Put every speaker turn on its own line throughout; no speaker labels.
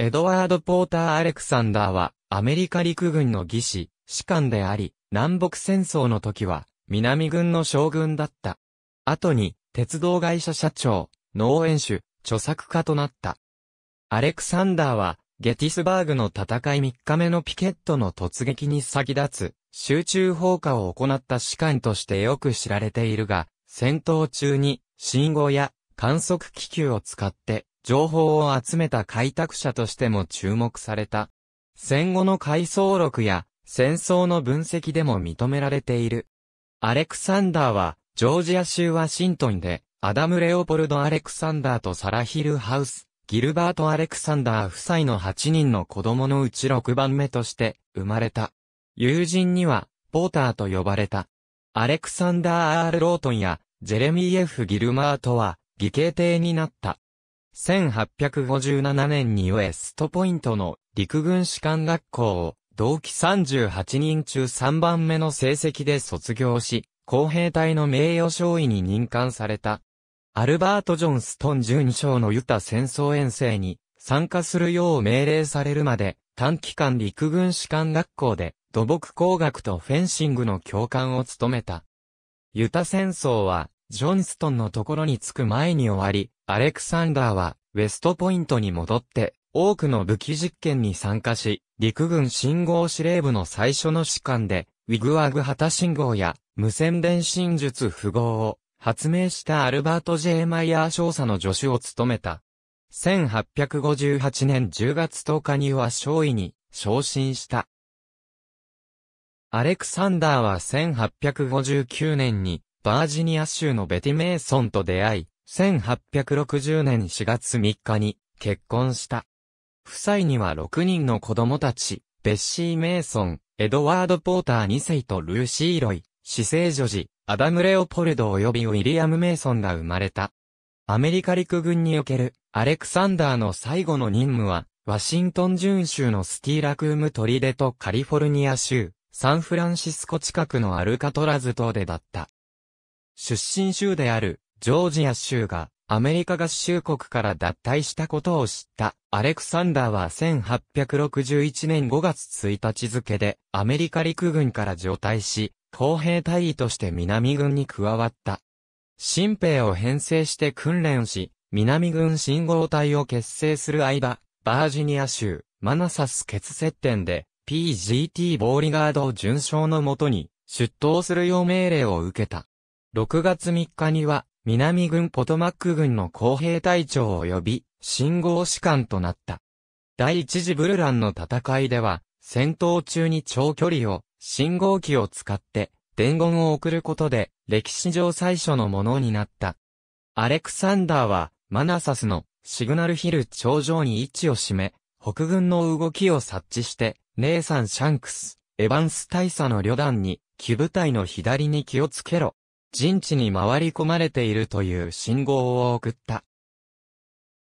エドワード・ポーター・アレクサンダーは、アメリカ陸軍の技師、士官であり、南北戦争の時は、南軍の将軍だった。後に、鉄道会社社長、農園主、著作家となった。アレクサンダーは、ゲティスバーグの戦い3日目のピケットの突撃に先立つ、集中砲火を行った士官としてよく知られているが、戦闘中に、信号や観測気球を使って、情報を集めた開拓者としても注目された。戦後の回想録や戦争の分析でも認められている。アレクサンダーは、ジョージア州ワシントンで、アダム・レオポルド・アレクサンダーとサラヒル・ハウス、ギルバート・アレクサンダー夫妻の8人の子供のうち6番目として生まれた。友人には、ポーターと呼ばれた。アレクサンダー・アール・ロートンや、ジェレミー・エフ・ギルマートは、義兄弟になった。1857年にウエストポイントの陸軍士官学校を同期38人中3番目の成績で卒業し、公兵隊の名誉少尉に任官された。アルバート・ジョンストン12章のユタ戦争遠征に参加するよう命令されるまで短期間陸軍士官学校で土木工学とフェンシングの教官を務めた。ユタ戦争はジョンストンのところに着く前に終わり、アレクサンダーは、ウェストポイントに戻って、多くの武器実験に参加し、陸軍信号司令部の最初の士官で、ウィグワグ旗信号や、無線電信術符号を、発明したアルバート・ジェーマイヤー少佐の助手を務めた。1858年10月10日には少尉に昇進した。アレクサンダーは1859年にバージニア州のベティ・メイソンと出会い、1860年4月3日に結婚した。夫妻には6人の子供たち、ベッシー・メイソン、エドワード・ポーター2世とルーシー・ロイ、私生女児、アダム・レオポルド及びウィリアム・メイソンが生まれた。アメリカ陸軍におけるアレクサンダーの最後の任務は、ワシントン準州のスティーラクームトリデとカリフォルニア州、サンフランシスコ近くのアルカトラズ島でだった。出身州であるジョージア州がアメリカ合衆国から脱退したことを知ったアレクサンダーは1861年5月1日付でアメリカ陸軍から除隊し、砲兵隊員として南軍に加わった。新兵を編成して訓練し、南軍信号隊を結成する間、バージニア州、マナサス決接点で、PGT ボーリガード巡将のもとに、出頭するよう命令を受けた。6月3日には、南軍ポトマック軍の公兵隊長及び、信号士官となった。第一次ブルランの戦いでは、戦闘中に長距離を、信号機を使って、伝言を送ることで、歴史上最初のものになった。アレクサンダーは、マナサスの、シグナルヒル頂上に位置を占め、北軍の動きを察知して、ネさサン・シャンクス、エヴァンス大佐の旅団に、キ部隊の左に気をつけろ、陣地に回り込まれているという信号を送った。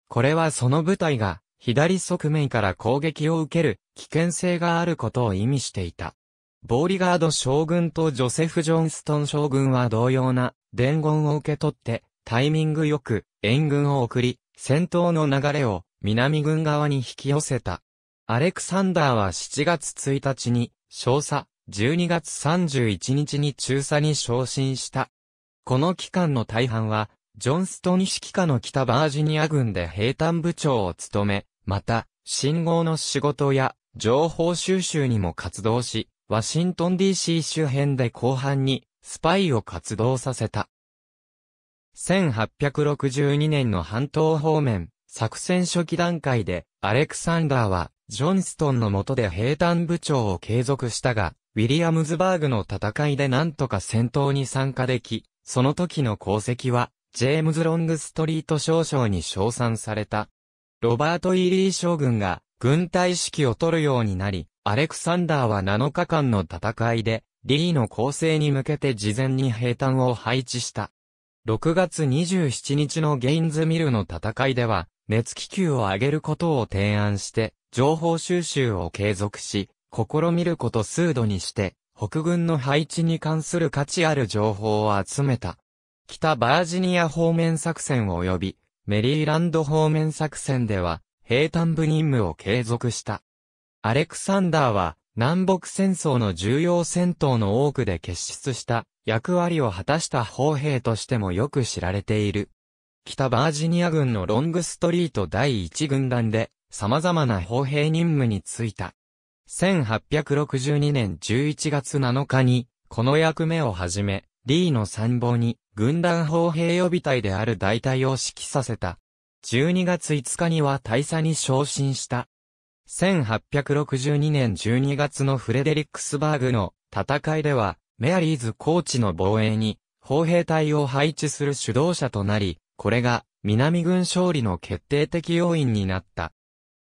これはその部隊が左側面から攻撃を受ける危険性があることを意味していた。ボーリガード将軍とジョセフ・ジョンストン将軍は同様な伝言を受け取ってタイミングよく援軍を送り戦闘の流れを南軍側に引き寄せた。アレクサンダーは7月1日に少佐12月31日に中佐に昇進した。この期間の大半は、ジョンストン指揮下の北バージニア軍で兵站部長を務め、また、信号の仕事や情報収集にも活動し、ワシントン DC 周辺で後半にスパイを活動させた。1862年の半島方面、作戦初期段階で、アレクサンダーは、ジョンストンの下で兵站部長を継続したが、ウィリアムズバーグの戦いで何とか戦闘に参加でき、その時の功績は、ジェームズ・ロングストリート少将に称賛された。ロバート・イーリー将軍が軍隊指揮を取るようになり、アレクサンダーは7日間の戦いで、リーの攻勢に向けて事前に兵隊を配置した。6月27日のゲインズミルの戦いでは、熱気球を上げることを提案して、情報収集を継続し、試みること数度にして、北軍の配置に関する価値ある情報を集めた。北バージニア方面作戦及び、メリーランド方面作戦では、平坦部任務を継続した。アレクサンダーは、南北戦争の重要戦闘の多くで結出した役割を果たした砲兵としてもよく知られている。北バージニア軍のロングストリート第1軍団で様々な砲兵任務に就いた。1862年11月7日に、この役目をはじめ、リーの参謀に、軍団砲兵予備隊である大隊を指揮させた。12月5日には大佐に昇進した。1862年12月のフレデリックスバーグの戦いでは、メアリーズコーチの防衛に、砲兵隊を配置する主導者となり、これが、南軍勝利の決定的要因になった。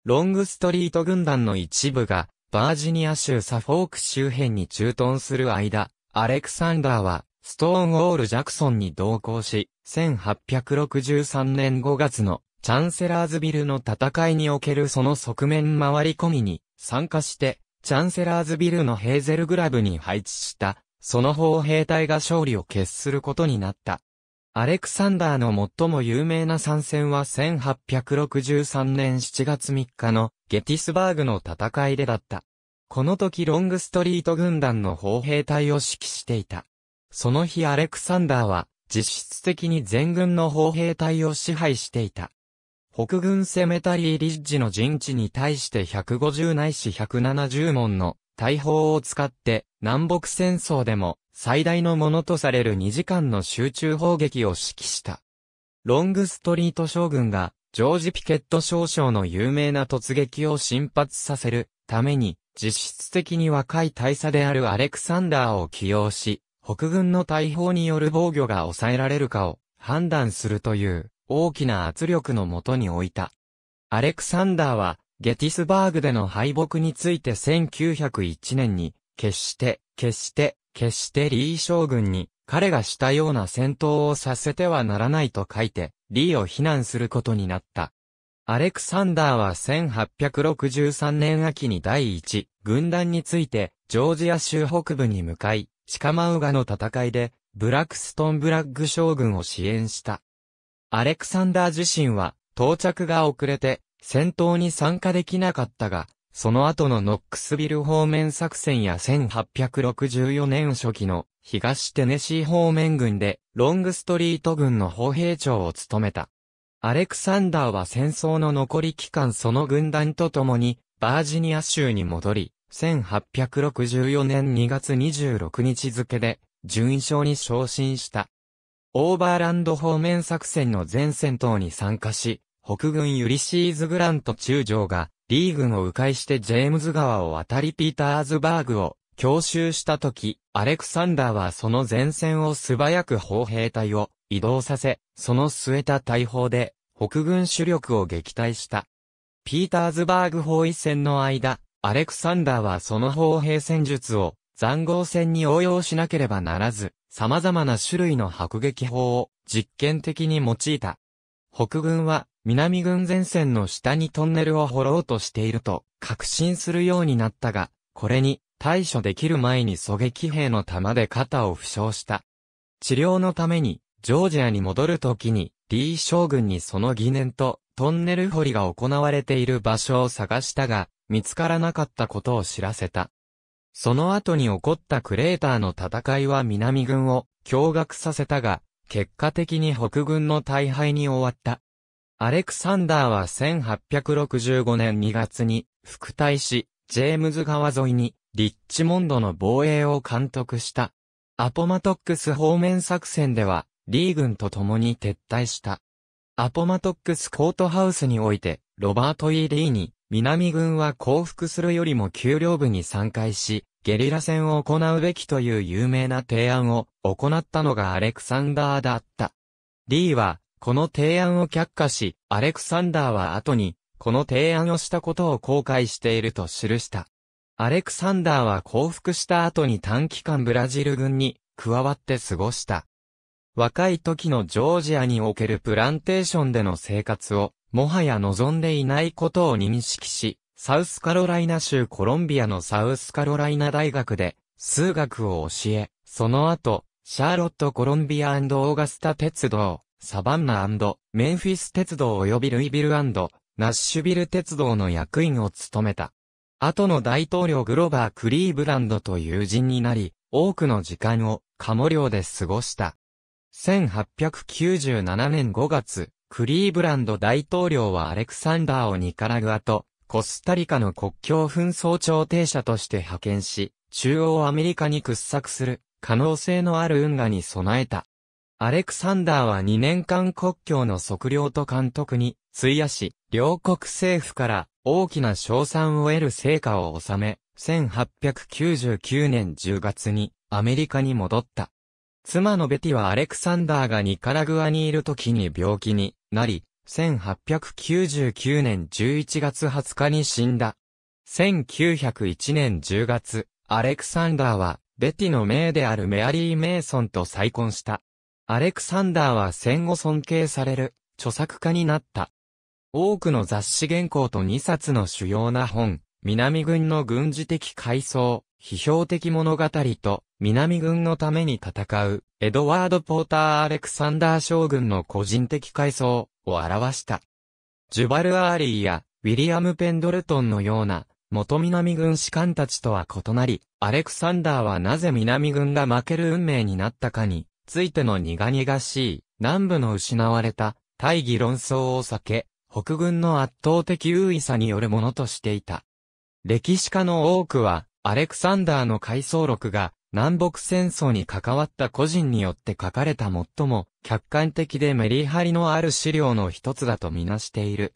ロングストリート軍団の一部が、バージニア州サフォーク周辺に駐屯する間、アレクサンダーは、ストーンウォール・ジャクソンに同行し、1863年5月のチャンセラーズビルの戦いにおけるその側面回り込みに参加して、チャンセラーズビルのヘーゼルグラブに配置した、その砲兵隊が勝利を決することになった。アレクサンダーの最も有名な参戦は1863年7月3日のゲティスバーグの戦いでだった。この時ロングストリート軍団の砲兵隊を指揮していた。その日アレクサンダーは実質的に全軍の砲兵隊を支配していた。北軍セメタリーリッジの陣地に対して150ないし170門の大砲を使って、南北戦争でも最大のものとされる2時間の集中砲撃を指揮した。ロングストリート将軍が、ジョージ・ピケット少将の有名な突撃を進発させるために、実質的に若い大佐であるアレクサンダーを起用し、北軍の大砲による防御が抑えられるかを判断するという大きな圧力のもとに置いた。アレクサンダーはゲティスバーグでの敗北について1901年に、決して、決して、決してリー将軍に、彼がしたような戦闘をさせてはならないと書いて、リーを非難することになった。アレクサンダーは1863年秋に第一軍団について、ジョージア州北部に向かい、シカマウガの戦いで、ブラックストン・ブラッグ将軍を支援した。アレクサンダー自身は、到着が遅れて、戦闘に参加できなかったが、その後のノックスビル方面作戦や1864年初期の東テネシー方面軍でロングストリート軍の砲兵長を務めた。アレクサンダーは戦争の残り期間その軍団と共にバージニア州に戻り、1864年2月26日付で位賞に昇進した。オーバーランド方面作戦の全戦闘に参加し、北軍ユリシーズ・グラント中将が、リー軍を迂回してジェームズ川を渡りピーターズバーグを強襲した時、アレクサンダーはその前線を素早く砲兵隊を移動させ、その据えた大砲で北軍主力を撃退した。ピーターズバーグ包囲戦の間、アレクサンダーはその砲兵戦術を残壕戦に応用しなければならず、様々な種類の迫撃砲を実験的に用いた。北軍は南軍前線の下にトンネルを掘ろうとしていると確信するようになったが、これに対処できる前に狙撃兵の弾で肩を負傷した。治療のためにジョージアに戻るときに、リー将軍にその疑念とトンネル掘りが行われている場所を探したが、見つからなかったことを知らせた。その後に起こったクレーターの戦いは南軍を驚愕させたが、結果的に北軍の大敗に終わった。アレクサンダーは1865年2月に、副隊士、ジェームズ川沿いに、リッチモンドの防衛を監督した。アポマトックス方面作戦では、リー軍と共に撤退した。アポマトックスコートハウスにおいて、ロバート・ E・ リーに、南軍は降伏するよりも丘陵部に参回し、ゲリラ戦を行うべきという有名な提案を行ったのがアレクサンダーだった。リーは、この提案を却下し、アレクサンダーは後に、この提案をしたことを後悔していると記した。アレクサンダーは降伏した後に短期間ブラジル軍に加わって過ごした。若い時のジョージアにおけるプランテーションでの生活を、もはや望んでいないことを認識し、サウスカロライナ州コロンビアのサウスカロライナ大学で、数学を教え、その後、シャーロット・コロンビアオーガスタ鉄道、サバンナメンフィス鉄道及びルイビルナッシュビル鉄道の役員を務めた。後の大統領グローバー・クリーブランドと友人になり、多くの時間をカモ漁で過ごした。1897年5月、クリーブランド大統領はアレクサンダーをニカラグアとコスタリカの国境紛争調停者として派遣し、中央アメリカに掘削する可能性のある運河に備えた。アレクサンダーは2年間国境の測量と監督に費やし、両国政府から大きな賞賛を得る成果を収め、1899年10月にアメリカに戻った。妻のベティはアレクサンダーがニカラグアにいる時に病気になり、1899年11月20日に死んだ。1901年10月、アレクサンダーは、ベティの命であるメアリー・メイソンと再婚した。アレクサンダーは戦後尊敬される著作家になった。多くの雑誌原稿と2冊の主要な本、南軍の軍事的階層、批評的物語と、南軍のために戦う、エドワード・ポーター・アレクサンダー将軍の個人的階層を表した。ジュバル・アーリーや、ウィリアム・ペンドルトンのような、元南軍士官たちとは異なり、アレクサンダーはなぜ南軍が負ける運命になったかについての苦々しい、南部の失われた、大義論争を避け、北軍の圧倒的優位さによるものとしていた。歴史家の多くは、アレクサンダーの回想録が、南北戦争に関わった個人によって書かれた最も客観的でメリハリのある資料の一つだとみなしている。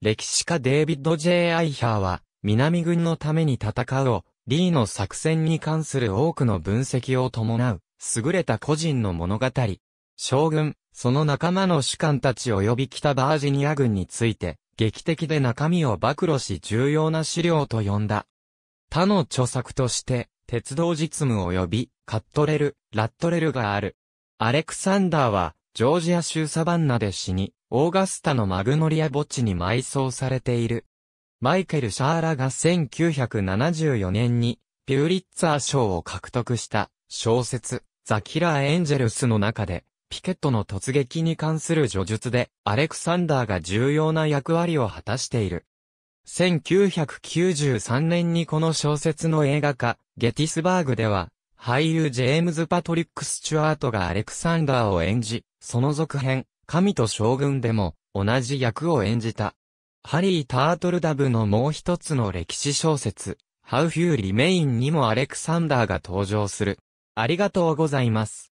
歴史家デイビッド・ J・ アイハーは、南軍のために戦うを、リーの作戦に関する多くの分析を伴う優れた個人の物語。将軍、その仲間の主官たち及び北バージニア軍について、劇的で中身を暴露し重要な資料と呼んだ。他の著作として、鉄道実務及び、カットレル、ラットレルがある。アレクサンダーは、ジョージア州サバンナで死に、オーガスタのマグノリア墓地に埋葬されている。マイケル・シャーラが1974年に、ピューリッツァー賞を獲得した、小説。ザ・キラー・エンジェルスの中で、ピケットの突撃に関する叙述で、アレクサンダーが重要な役割を果たしている。1993年にこの小説の映画化、ゲティスバーグでは、俳優ジェームズ・パトリック・スチュアートがアレクサンダーを演じ、その続編、神と将軍でも、同じ役を演じた。ハリー・タートルダブのもう一つの歴史小説、How Few Remain にもアレクサンダーが登場する。ありがとうございます。